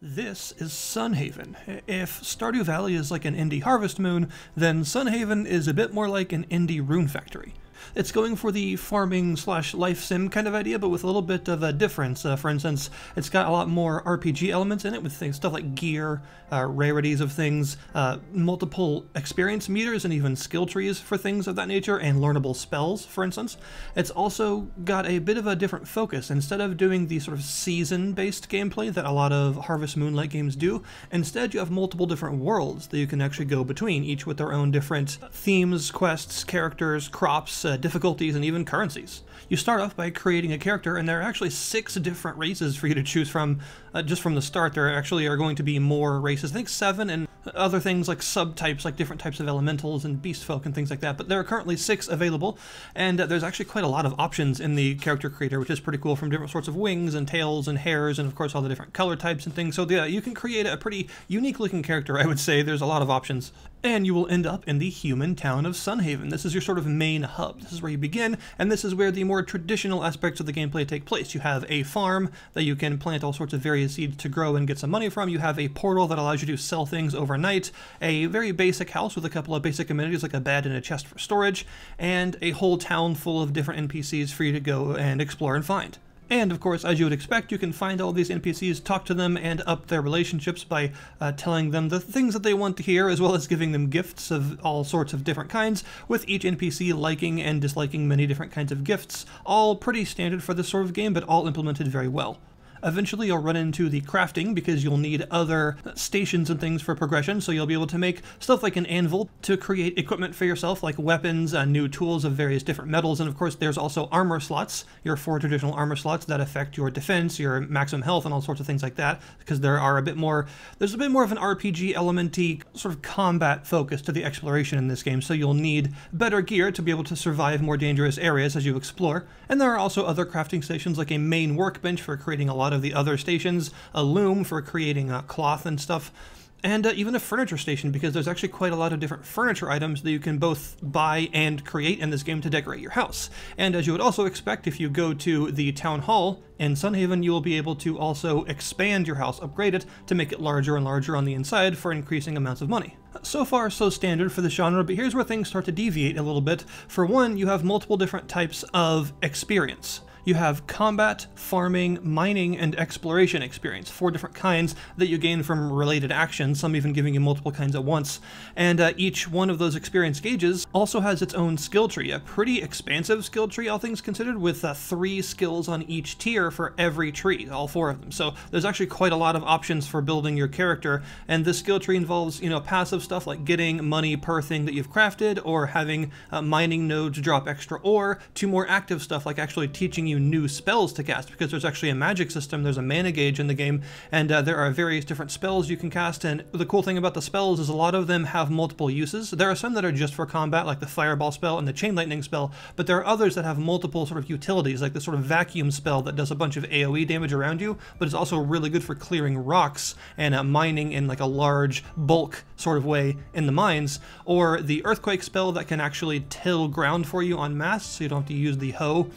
This is Sunhaven. If Stardew Valley is like an indie harvest moon, then Sunhaven is a bit more like an indie rune factory. It's going for the farming slash life sim kind of idea, but with a little bit of a difference. Uh, for instance, it's got a lot more RPG elements in it with things, stuff like gear, uh, rarities of things, uh, multiple experience meters, and even skill trees for things of that nature, and learnable spells, for instance. It's also got a bit of a different focus. Instead of doing the sort of season-based gameplay that a lot of Harvest Moonlight games do, instead you have multiple different worlds that you can actually go between, each with their own different themes, quests, characters, crops, uh, difficulties, and even currencies. You start off by creating a character, and there are actually six different races for you to choose from uh, just from the start. There actually are going to be more races, I think seven, and other things like subtypes, like different types of elementals and beastfolk and things like that. But there are currently six available, and uh, there's actually quite a lot of options in the character creator, which is pretty cool from different sorts of wings and tails and hairs, and of course all the different color types and things. So yeah, you can create a pretty unique looking character, I would say. There's a lot of options and you will end up in the human town of Sunhaven. This is your sort of main hub. This is where you begin, and this is where the more traditional aspects of the gameplay take place. You have a farm that you can plant all sorts of various seeds to grow and get some money from. You have a portal that allows you to sell things overnight, a very basic house with a couple of basic amenities like a bed and a chest for storage, and a whole town full of different NPCs for you to go and explore and find. And of course, as you would expect, you can find all these NPCs, talk to them, and up their relationships by uh, telling them the things that they want to hear, as well as giving them gifts of all sorts of different kinds, with each NPC liking and disliking many different kinds of gifts. All pretty standard for this sort of game, but all implemented very well. Eventually you'll run into the crafting because you'll need other stations and things for progression, so you'll be able to make stuff like an anvil to create equipment for yourself, like weapons, and new tools of various different metals, and of course there's also armor slots, your four traditional armor slots that affect your defense, your maximum health, and all sorts of things like that, because there are a bit more, there's a bit more of an RPG elementy sort of combat focus to the exploration in this game, so you'll need better gear to be able to survive more dangerous areas as you explore, and there are also other crafting stations like a main workbench for creating a lot lot of the other stations, a loom for creating uh, cloth and stuff, and uh, even a furniture station because there's actually quite a lot of different furniture items that you can both buy and create in this game to decorate your house. And as you would also expect, if you go to the town hall in Sunhaven, you will be able to also expand your house, upgrade it to make it larger and larger on the inside for increasing amounts of money. So far, so standard for the genre, but here's where things start to deviate a little bit. For one, you have multiple different types of experience you have combat, farming, mining, and exploration experience, four different kinds that you gain from related actions, some even giving you multiple kinds at once. And uh, each one of those experience gauges also has its own skill tree, a pretty expansive skill tree, all things considered, with uh, three skills on each tier for every tree, all four of them. So there's actually quite a lot of options for building your character, and this skill tree involves, you know, passive stuff like getting money per thing that you've crafted, or having uh, mining nodes drop extra ore, to more active stuff like actually teaching you new spells to cast because there's actually a magic system, there's a mana gauge in the game, and uh, there are various different spells you can cast. And the cool thing about the spells is a lot of them have multiple uses. There are some that are just for combat, like the fireball spell and the chain lightning spell, but there are others that have multiple sort of utilities, like the sort of vacuum spell that does a bunch of AoE damage around you, but it's also really good for clearing rocks and uh, mining in like a large bulk sort of way in the mines, or the earthquake spell that can actually till ground for you on mass, so you don't have to use the hoe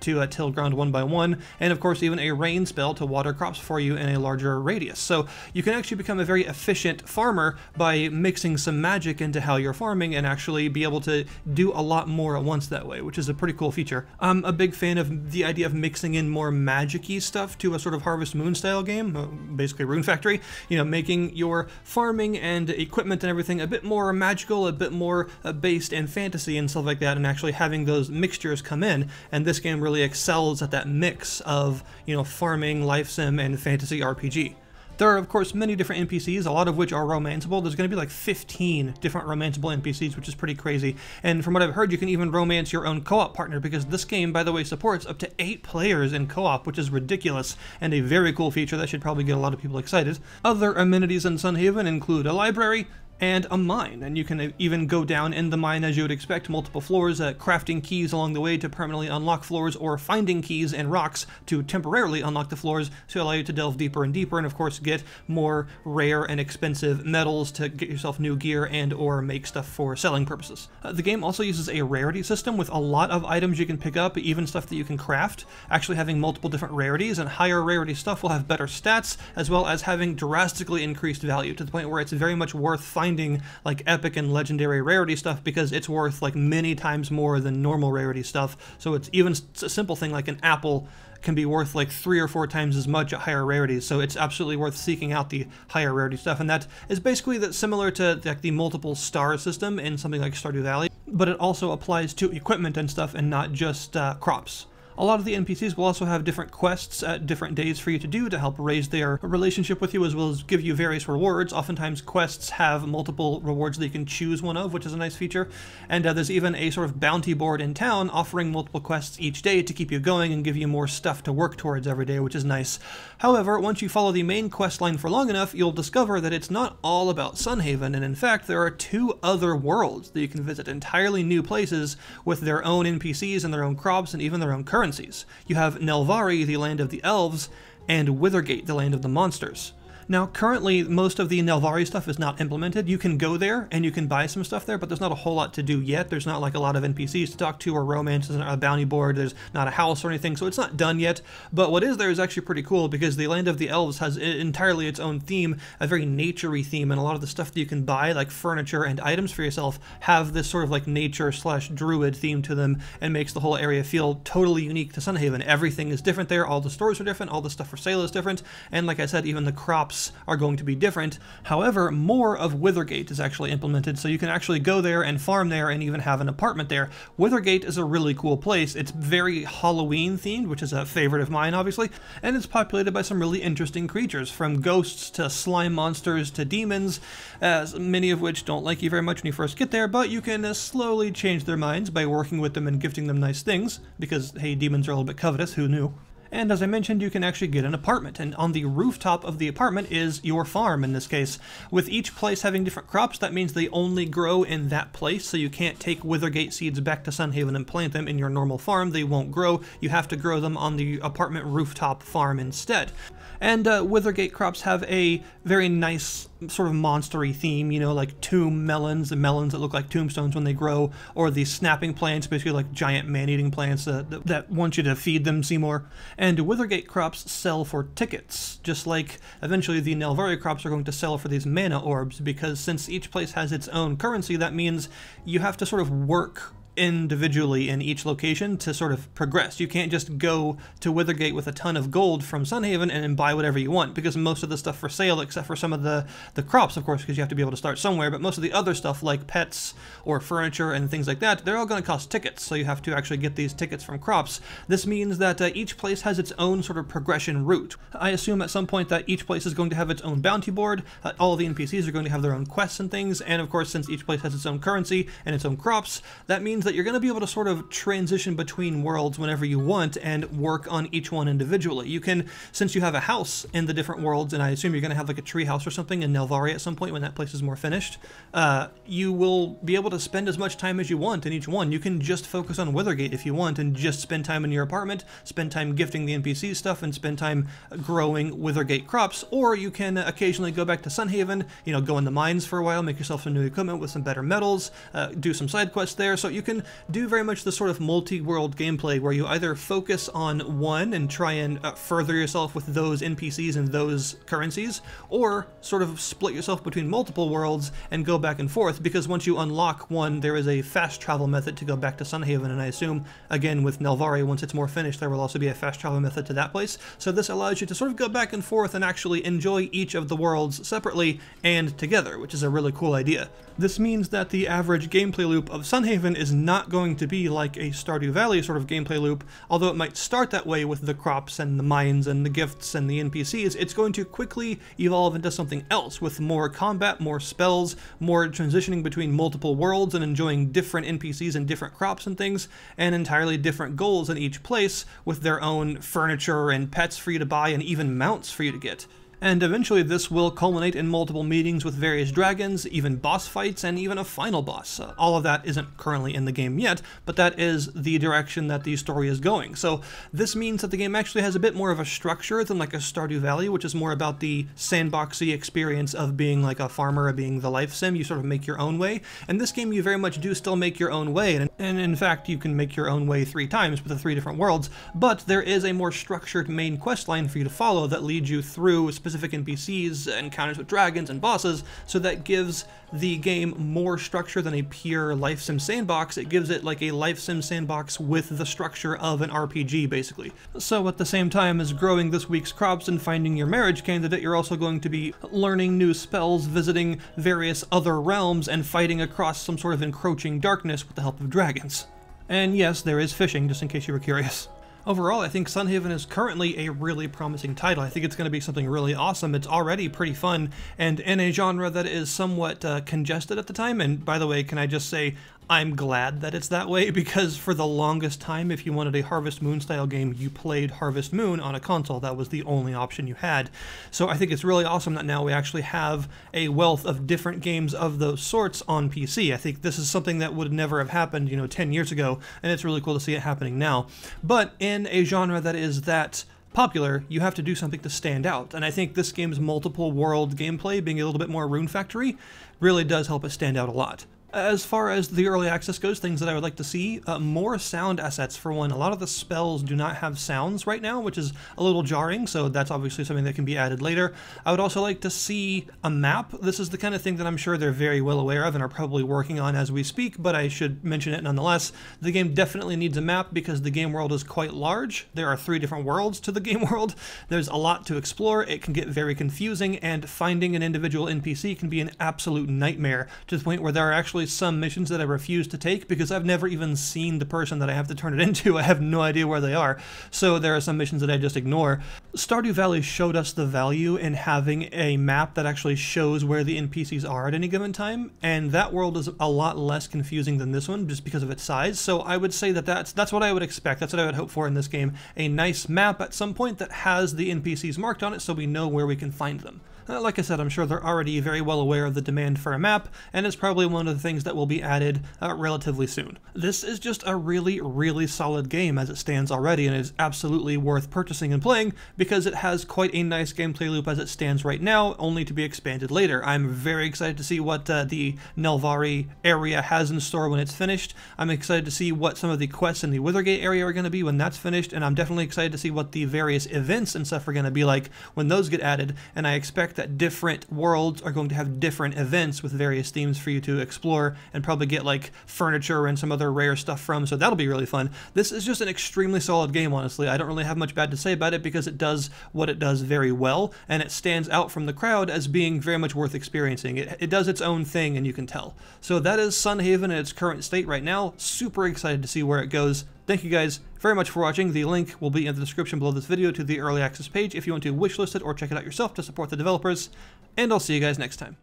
to uh, till ground one by one, and of course even a rain spell to water crops for you in a larger radius. So you can actually become a very efficient farmer by mixing some magic into how you're farming and actually be able to do a lot more at once that way, which is a pretty cool feature. I'm a big fan of the idea of mixing in more magic-y stuff to a sort of Harvest Moon style game, uh, basically Rune Factory, you know, making your farming and equipment and everything a bit more magical, a bit more uh, based in fantasy and stuff like that, and actually having those mixtures come in, and this game really really excels at that mix of, you know, farming, life sim, and fantasy RPG. There are, of course, many different NPCs, a lot of which are romanceable. There's going to be like 15 different romanceable NPCs, which is pretty crazy. And from what I've heard, you can even romance your own co-op partner, because this game, by the way, supports up to 8 players in co-op, which is ridiculous, and a very cool feature that should probably get a lot of people excited. Other amenities in Sunhaven include a library, and a mine, and you can even go down in the mine as you would expect, multiple floors, uh, crafting keys along the way to permanently unlock floors, or finding keys and rocks to temporarily unlock the floors to allow you to delve deeper and deeper, and of course get more rare and expensive metals to get yourself new gear and or make stuff for selling purposes. Uh, the game also uses a rarity system with a lot of items you can pick up, even stuff that you can craft, actually having multiple different rarities, and higher rarity stuff will have better stats, as well as having drastically increased value, to the point where it's very much worth finding finding like epic and legendary rarity stuff because it's worth like many times more than normal rarity stuff. So it's even a simple thing like an apple can be worth like three or four times as much at higher rarities. So it's absolutely worth seeking out the higher rarity stuff. And that is basically that similar to like the multiple star system in something like Stardew Valley, but it also applies to equipment and stuff and not just uh, crops. A lot of the NPCs will also have different quests at different days for you to do to help raise their relationship with you as well as give you various rewards. Oftentimes quests have multiple rewards that you can choose one of, which is a nice feature. And uh, there's even a sort of bounty board in town offering multiple quests each day to keep you going and give you more stuff to work towards every day, which is nice. However, once you follow the main quest line for long enough, you'll discover that it's not all about Sunhaven, and in fact, there are two other worlds that you can visit, entirely new places with their own NPCs and their own crops and even their own currency currencies. You have Nelvari, the land of the elves, and Withergate, the land of the monsters. Now, currently, most of the Nelvari stuff is not implemented. You can go there and you can buy some stuff there, but there's not a whole lot to do yet. There's not like a lot of NPCs to talk to or romances or a bounty board. There's not a house or anything, so it's not done yet. But what is there is actually pretty cool because the Land of the Elves has entirely its own theme, a very naturey theme, and a lot of the stuff that you can buy, like furniture and items for yourself, have this sort of like nature slash druid theme to them and makes the whole area feel totally unique to Sunhaven. Everything is different there. All the stores are different. All the stuff for sale is different. And like I said, even the crops are going to be different. However, more of Withergate is actually implemented, so you can actually go there and farm there and even have an apartment there. Withergate is a really cool place. It's very Halloween themed, which is a favorite of mine, obviously, and it's populated by some really interesting creatures, from ghosts to slime monsters to demons, as many of which don't like you very much when you first get there, but you can uh, slowly change their minds by working with them and gifting them nice things, because, hey, demons are a little bit covetous, who knew? And as I mentioned, you can actually get an apartment. And on the rooftop of the apartment is your farm in this case. With each place having different crops, that means they only grow in that place. So you can't take Withergate seeds back to Sunhaven and plant them in your normal farm. They won't grow. You have to grow them on the apartment rooftop farm instead. And uh, Withergate crops have a very nice sort of monstery theme, you know, like tomb melons, the melons that look like tombstones when they grow, or these snapping plants, basically like giant man-eating plants that, that, that want you to feed them, Seymour. And Withergate crops sell for tickets, just like eventually the Nelvaria crops are going to sell for these mana orbs, because since each place has its own currency, that means you have to sort of work individually in each location to sort of progress. You can't just go to Withergate with a ton of gold from Sunhaven and buy whatever you want because most of the stuff for sale, except for some of the, the crops, of course, because you have to be able to start somewhere, but most of the other stuff like pets or furniture and things like that, they're all going to cost tickets. So you have to actually get these tickets from crops. This means that uh, each place has its own sort of progression route. I assume at some point that each place is going to have its own bounty board. Uh, all the NPCs are going to have their own quests and things. And of course, since each place has its own currency and its own crops, that means that you're going to be able to sort of transition between worlds whenever you want and work on each one individually. You can, since you have a house in the different worlds, and I assume you're going to have like a tree house or something in Nelvari at some point when that place is more finished, uh, you will be able to spend as much time as you want in each one. You can just focus on Withergate if you want and just spend time in your apartment, spend time gifting the NPC stuff, and spend time growing Withergate crops, or you can occasionally go back to Sunhaven, you know, go in the mines for a while, make yourself some new equipment with some better metals, uh, do some side quests there, so you can do very much the sort of multi-world gameplay where you either focus on one and try and uh, further yourself with those NPCs and those currencies, or sort of split yourself between multiple worlds and go back and forth, because once you unlock one, there is a fast travel method to go back to Sunhaven, and I assume, again, with Nelvari, once it's more finished, there will also be a fast travel method to that place, so this allows you to sort of go back and forth and actually enjoy each of the worlds separately and together, which is a really cool idea. This means that the average gameplay loop of Sunhaven is not going to be like a Stardew Valley sort of gameplay loop, although it might start that way with the crops and the mines and the gifts and the NPCs, it's going to quickly evolve into something else with more combat, more spells, more transitioning between multiple worlds and enjoying different NPCs and different crops and things, and entirely different goals in each place with their own furniture and pets for you to buy and even mounts for you to get and eventually this will culminate in multiple meetings with various dragons, even boss fights, and even a final boss. Uh, all of that isn't currently in the game yet, but that is the direction that the story is going. So this means that the game actually has a bit more of a structure than like a Stardew Valley, which is more about the sandboxy experience of being like a farmer, being the life sim. You sort of make your own way. In this game, you very much do still make your own way, and, and in fact, you can make your own way three times with the three different worlds, but there is a more structured main quest line for you to follow that leads you through specific specific NPCs, encounters with dragons and bosses, so that gives the game more structure than a pure life sim sandbox. It gives it like a life sim sandbox with the structure of an RPG, basically. So at the same time as growing this week's crops and finding your marriage candidate, you're also going to be learning new spells, visiting various other realms, and fighting across some sort of encroaching darkness with the help of dragons. And yes, there is fishing, just in case you were curious overall, I think Sunhaven is currently a really promising title. I think it's going to be something really awesome. It's already pretty fun, and in a genre that is somewhat uh, congested at the time. And by the way, can I just say, I'm glad that it's that way because for the longest time, if you wanted a Harvest Moon style game, you played Harvest Moon on a console. That was the only option you had. So I think it's really awesome that now we actually have a wealth of different games of those sorts on PC. I think this is something that would never have happened, you know, 10 years ago, and it's really cool to see it happening now. But in a genre that is that popular, you have to do something to stand out. And I think this game's multiple world gameplay, being a little bit more Rune Factory, really does help it stand out a lot. As far as the early access goes, things that I would like to see, uh, more sound assets for one. A lot of the spells do not have sounds right now, which is a little jarring, so that's obviously something that can be added later. I would also like to see a map. This is the kind of thing that I'm sure they're very well aware of and are probably working on as we speak, but I should mention it nonetheless. The game definitely needs a map because the game world is quite large. There are three different worlds to the game world. There's a lot to explore. It can get very confusing, and finding an individual NPC can be an absolute nightmare to the point where there are actually actually some missions that I refuse to take because I've never even seen the person that I have to turn it into. I have no idea where they are. So there are some missions that I just ignore. Stardew Valley showed us the value in having a map that actually shows where the NPCs are at any given time, and that world is a lot less confusing than this one just because of its size. So I would say that that's that's what I would expect. That's what I would hope for in this game. A nice map at some point that has the NPCs marked on it so we know where we can find them. Uh, like I said, I'm sure they're already very well aware of the demand for a map, and it's probably one of the things that will be added uh, relatively soon. This is just a really, really solid game as it stands already, and is absolutely worth purchasing and playing because it has quite a nice gameplay loop as it stands right now, only to be expanded later. I'm very excited to see what uh, the Nelvari area has in store when it's finished. I'm excited to see what some of the quests in the Withergate area are going to be when that's finished, and I'm definitely excited to see what the various events and stuff are going to be like when those get added, and I expect that different worlds are going to have different events with various themes for you to explore and probably get like furniture and some other rare stuff from, so that'll be really fun. This is just an extremely solid game, honestly. I don't really have much bad to say about it because it does what it does very well, and it stands out from the crowd as being very much worth experiencing. It, it does its own thing, and you can tell. So that is Sunhaven in its current state right now. Super excited to see where it goes. Thank you guys very much for watching. The link will be in the description below this video to the Early Access page if you want to wishlist it or check it out yourself to support the developers, and I'll see you guys next time.